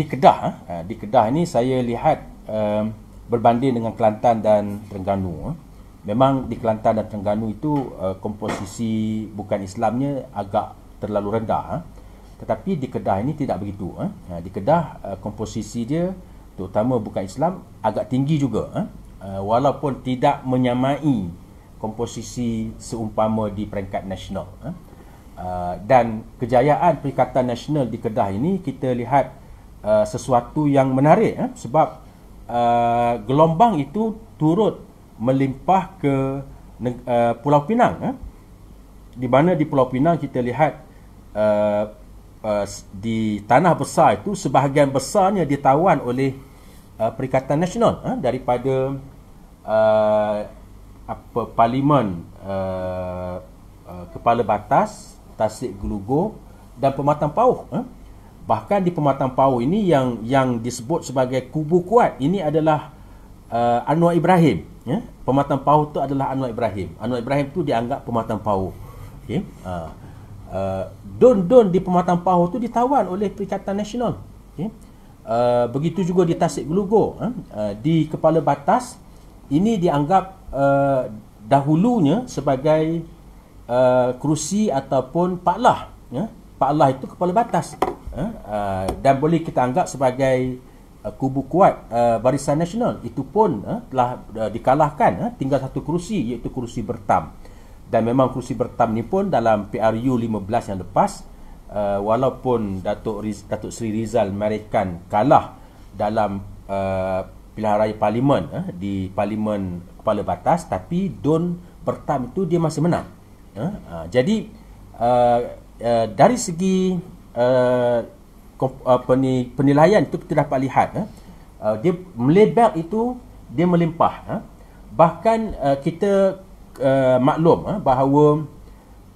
di Kedah ah. Ah, di Kedah ni saya lihat um, berbanding dengan Kelantan dan Terengganu ah. memang di Kelantan dan Terengganu itu uh, komposisi bukan Islamnya agak terlalu rendah tetapi di Kedah ini tidak begitu di Kedah uh, komposisi dia terutama bukan Islam agak tinggi juga walaupun tidak menyamai komposisi seumpama di peringkat nasional dan kejayaan Perikatan Nasional di Kedah ini kita lihat uh, sesuatu yang menarik eh? sebab uh, gelombang itu turut melimpah ke uh, Pulau Pinang eh? di mana di Pulau Pinang kita lihat uh, uh, di tanah besar itu sebahagian besarnya ditawan oleh uh, Perikatan Nasional eh? daripada uh, apa Parlimen uh, uh, Kepala Batas Tasik Gelugur dan Pematang Pauh eh? bahkan di pematang Pau ini yang yang disebut sebagai kubu kuat ini adalah uh, Anwar Ibrahim ya pematang Pau tu adalah Anwar Ibrahim Anwar Ibrahim tu dianggap pematang Pau, okey uh, uh, don don di pematang Pau tu ditawan oleh Perikatan Nasional okey uh, begitu juga di Tasik Gelugo uh, ha. uh, di kepala batas ini dianggap uh, dahulunya sebagai uh, kerusi ataupun paklah ya paklah itu kepala batas Ha? Ha, dan boleh kita anggap sebagai uh, kubu kuat uh, barisan nasional itu pun uh, telah uh, dikalahkan uh, tinggal satu kerusi iaitu kerusi bertam dan memang kerusi bertam ni pun dalam PRU 15 yang lepas uh, walaupun Datuk Riz, Datuk Seri Rizal Merekan kalah dalam uh, pilihan raya parlimen uh, di parlimen kepala batas tapi don bertam itu dia masih menang uh, uh, jadi uh, uh, dari segi uh, apa ni penilaian itu kita dapat lihat eh? uh, dia melebar itu dia melimpah eh? bahkan uh, kita uh, maklum eh, bahawa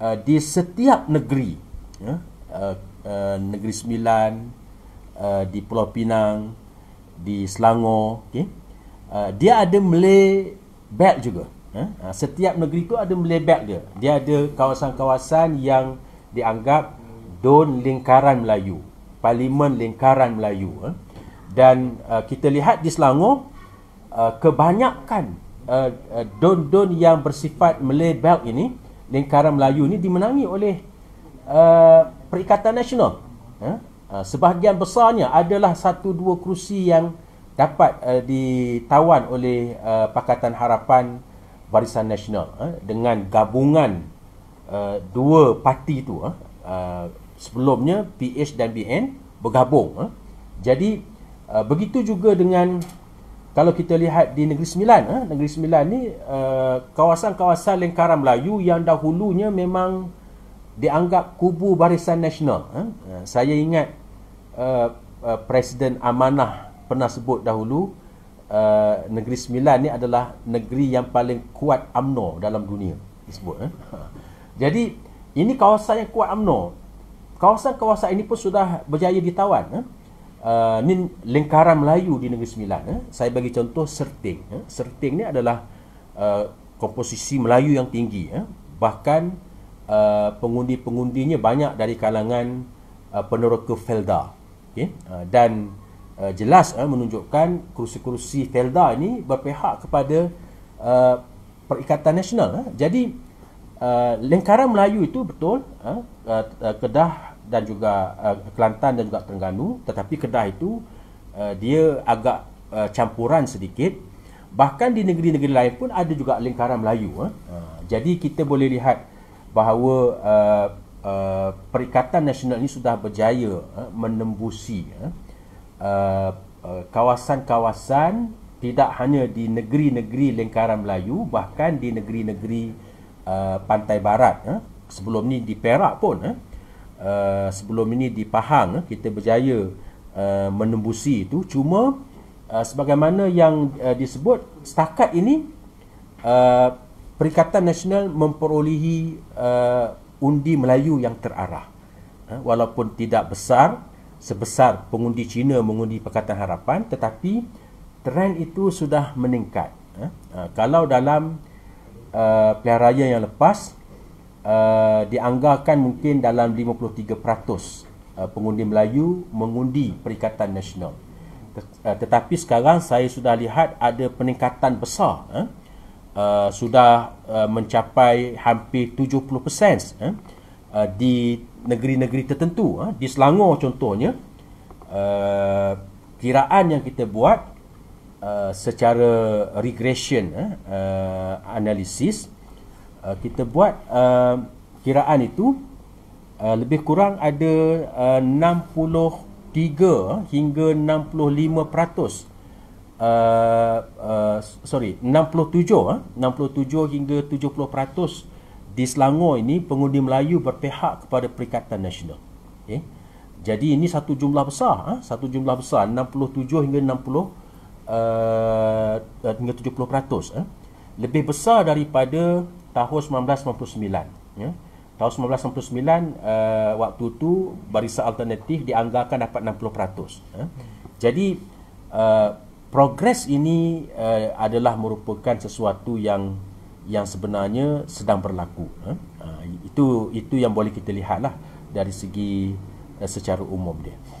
uh, di setiap negeri eh, uh, uh, negeri Sembilan uh, di Pulau Pinang di Selangor okay, uh, dia ada melebar juga setiap negeri itu ada Malay dia dia ada kawasan-kawasan yang dianggap Dun lingkaran Melayu parlimen lingkaran Melayu eh. dan uh, kita lihat di Selangor uh, kebanyakan don-don uh, uh, yang bersifat Malay Belt ini lingkaran Melayu ini dimenangi oleh uh, Perikatan Nasional eh. uh, sebahagian besarnya adalah satu dua kerusi yang dapat uh, ditawan oleh uh, Pakatan Harapan Barisan Nasional eh, dengan gabungan uh, dua parti tu. eh, Uh, sebelumnya PH dan BN bergabung. Uh. Jadi uh, begitu juga dengan kalau kita lihat di Negeri Sembilan, uh, Negeri Sembilan ni kawasan uh, kawasan-kawasan lingkaran Melayu yang dahulunya memang dianggap kubu Barisan Nasional. Uh. Uh, saya ingat uh, uh, Presiden Amanah pernah sebut dahulu Uh, negeri Sembilan ni adalah negeri yang paling kuat amno dalam dunia disebut eh? Ha. jadi ini kawasan yang kuat amno. Kawasan-kawasan ini pun sudah berjaya ditawan. Eh? Uh, ini lingkaran Melayu di Negeri Sembilan. Eh? Saya bagi contoh Serting. Eh? Serting ini adalah uh, komposisi Melayu yang tinggi. Eh? Bahkan uh, pengundi-pengundinya banyak dari kalangan uh, peneroka Felda. Okay? Uh, dan uh, jelas uh, menunjukkan kerusi-kerusi Felda ini berpihak kepada uh, Perikatan Nasional. Eh? Jadi, Eh, lingkaran Melayu itu betul uh, uh, Kedah dan juga uh, Kelantan dan juga Terengganu tetapi Kedah itu uh, dia agak uh, campuran sedikit bahkan di negeri-negeri lain pun ada juga lingkaran Melayu uh. jadi kita boleh lihat bahawa uh, uh, Perikatan Nasional ini sudah berjaya uh, menembusi uh, uh, kawasan-kawasan tidak hanya di negeri-negeri lingkaran Melayu bahkan di negeri-negeri uh, pantai barat eh? sebelum ni di Perak pun eh? uh, sebelum ini di Pahang eh? kita berjaya uh, menembusi itu cuma uh, sebagaimana yang uh, disebut setakat ini uh, Perikatan Nasional memperolehi uh, undi Melayu yang terarah eh? walaupun tidak besar sebesar pengundi Cina mengundi Pakatan Harapan tetapi trend itu sudah meningkat eh? uh, kalau dalam uh, pilihan raya yang lepas uh, dianggarkan mungkin dalam 53% uh, pengundi Melayu mengundi Perikatan Nasional. Uh, tetapi sekarang saya sudah lihat ada peningkatan besar eh? uh, Sudah uh, mencapai hampir 70% eh? uh, Di negeri-negeri tertentu eh? Di Selangor contohnya uh, Kiraan yang kita buat Uh, secara regression eh, uh, analisis uh, kita buat uh, kiraan itu uh, lebih kurang ada uh, 63 hingga 65% uh, uh, sorry 67 uh, 67 hingga 70% di Selangor ini pengundi Melayu berpihak kepada Perikatan Nasional okay. Eh, jadi ini satu jumlah besar uh, satu jumlah besar 67 hingga 60 Eh, eh, uh, 70% eh, lebih besar daripada tahun 1999 ya. tahun 1999 uh, eh, waktu tu barisan alternatif dianggarkan dapat 60% ya. eh. jadi uh, progres ini uh, adalah merupakan sesuatu yang yang sebenarnya sedang berlaku eh. uh, itu itu yang boleh kita lihatlah dari segi uh, secara umum dia